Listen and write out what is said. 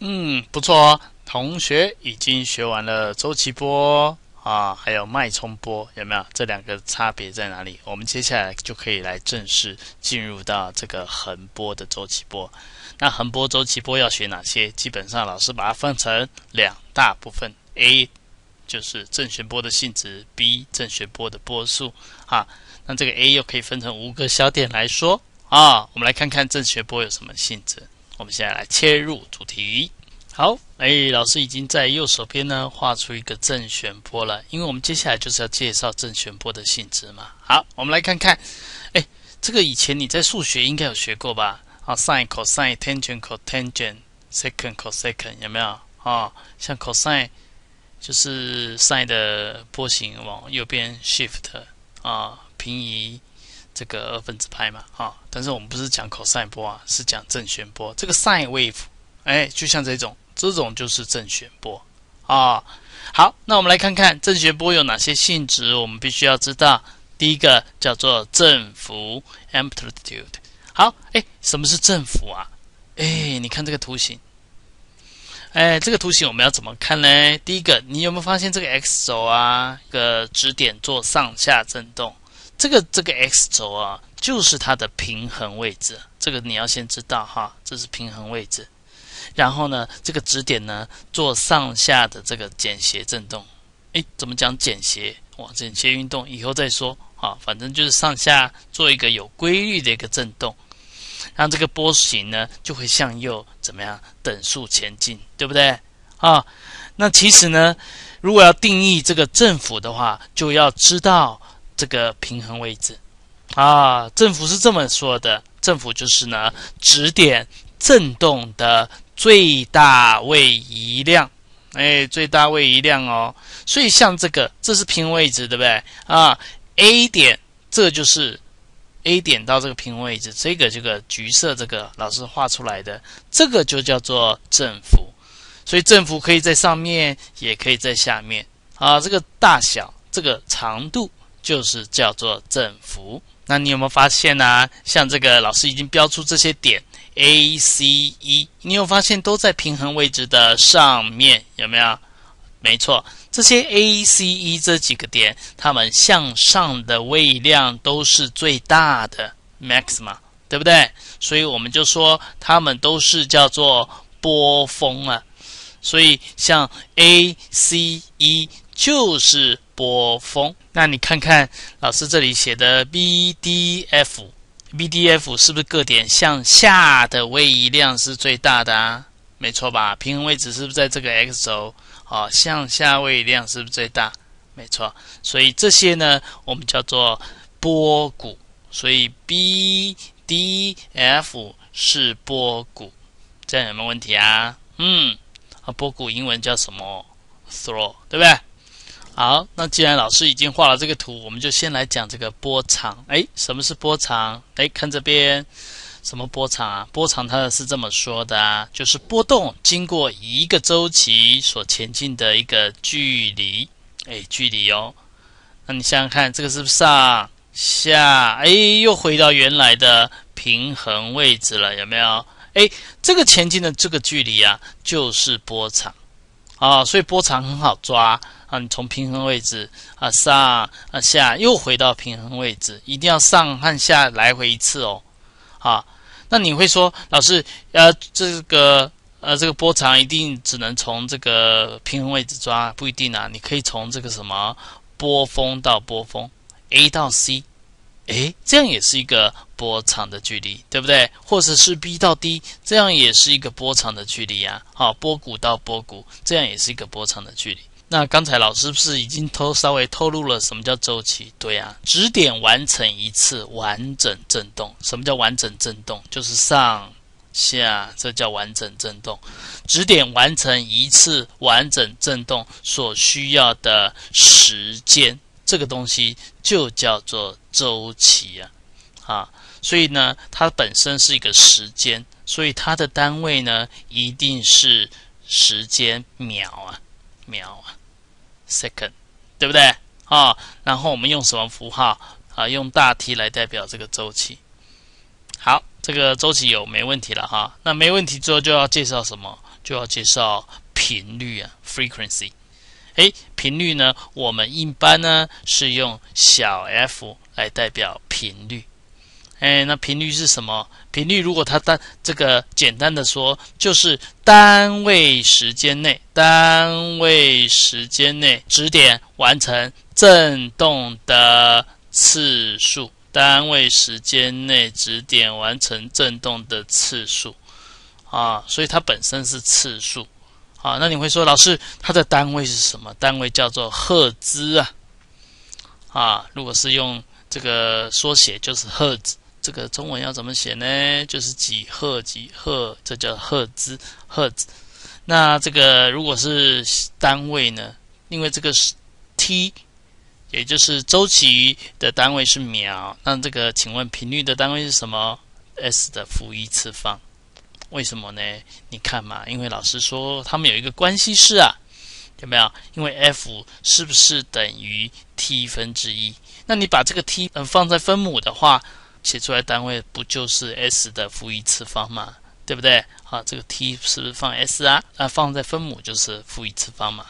嗯，不错哦，同学已经学完了周期波啊，还有脉冲波，有没有？这两个差别在哪里？我们接下来就可以来正式进入到这个横波的周期波。那横波周期波要学哪些？基本上老师把它分成两大部分，A 就是正弦波的性质，B 正弦波的波数啊。那这个 A 又可以分成五个小点来说啊，我们来看看正弦波有什么性质。我们现在来切入主题。好，哎，老师已经在右手边呢画出一个正弦波了，因为我们接下来就是要介绍正弦波的性质嘛。好，我们来看看，哎，这个以前你在数学应该有学过吧？啊，sin、cos、tan、g cotan、g e n t sec、o n d cosec 有没有？啊，像 cos 就是 sin 的波形往右边 shift 啊，平移。这个二分之派嘛，啊，但是我们不是讲 cosine 波啊，是讲正弦波。这个 sin e wave，哎，就像这种，这种就是正弦波啊。好，那我们来看看正弦波有哪些性质，我们必须要知道。第一个叫做振幅 （amplitude）。好，哎，什么是振幅啊？哎，你看这个图形，哎，这个图形我们要怎么看呢？第一个，你有没有发现这个 x 轴啊，个指点做上下振动？这个这个 x 轴啊，就是它的平衡位置，这个你要先知道哈，这是平衡位置。然后呢，这个指点呢做上下的这个简斜振动，哎，怎么讲简斜？哇，简谐运动以后再说啊，反正就是上下做一个有规律的一个振动，让这个波形呢就会向右怎么样等速前进，对不对？啊，那其实呢，如果要定义这个振幅的话，就要知道。这个平衡位置，啊，振幅是这么说的。振幅就是呢，指点振动的最大位移量，哎，最大位移量哦。所以像这个，这是平衡位置，对不对？啊，A 点，这就是 A 点到这个平衡位置，这个这个橘色这个老师画出来的，这个就叫做振幅。所以振幅可以在上面，也可以在下面啊。这个大小，这个长度。就是叫做振幅。那你有没有发现呢？像这个老师已经标出这些点 A、C、E，你有发现都在平衡位置的上面有没有？没错，这些 A、C、E 这几个点，它们向上的位量都是最大的 max 嘛，对不对？所以我们就说它们都是叫做波峰了。所以像 A、C、E 就是波峰。那你看看老师这里写的 B、D、F，B、D、F 是不是各点向下的位移量是最大的啊？没错吧？平衡位置是不是在这个 x 轴？好，向下位移量是不是最大？没错。所以这些呢，我们叫做波谷。所以 B、D、F 是波谷，这有没有问题啊？嗯。啊，波谷英文叫什么？Throw，对不对？好，那既然老师已经画了这个图，我们就先来讲这个波长。哎，什么是波长？哎，看这边，什么波长啊？波长它是这么说的，就是波动经过一个周期所前进的一个距离。哎，距离哦。那你想想看，这个是不是上下？哎，又回到原来的平衡位置了，有没有？哎，这个前进的这个距离啊，就是波长，啊，所以波长很好抓啊。你从平衡位置啊上啊下，又回到平衡位置，一定要上和下来回一次哦，啊，那你会说老师，呃，这个呃这个波长一定只能从这个平衡位置抓？不一定啊，你可以从这个什么波峰到波峰，A 到 C，哎，这样也是一个。波长的距离，对不对？或者是 B 到 D，这样也是一个波长的距离呀。好，波谷到波谷，这样也是一个波长的距离。那刚才老师不是已经透稍微透露了什么叫周期？对呀，指点完成一次完整振动，什么叫完整振动？就是上下，这叫完整振动。指点完成一次完整振动所需要的时间，这个东西就叫做周期啊，啊。所以呢，它本身是一个时间，所以它的单位呢一定是时间秒啊，秒，second，啊对不对啊？然后我们用什么符号啊？用大 T 来代表这个周期。好，这个周期有没问题了哈？那没问题之后就要介绍什么？就要介绍频率啊，frequency。诶，频率呢，我们一般呢是用小 f 来代表频率。哎，那频率是什么？频率如果它单这个简单的说，就是单位时间内单位时间内指点完成振动的次数。单位时间内指点完成振动的次数啊，所以它本身是次数啊。那你会说，老师，它的单位是什么？单位叫做赫兹啊啊，如果是用这个缩写，就是赫兹。这个中文要怎么写呢？就是几赫几赫，这叫赫兹赫兹。那这个如果是单位呢？因为这个是 T，也就是周期的单位是秒。那这个请问频率的单位是什么？s 的负一次方。为什么呢？你看嘛，因为老师说他们有一个关系式啊，有没有？因为 f 是不是等于 T 分之一？那你把这个 T 嗯放在分母的话。写出来单位不就是 s 的负一次方嘛，对不对？好，这个 t 是不是放 s 啊？那放在分母就是负一次方嘛。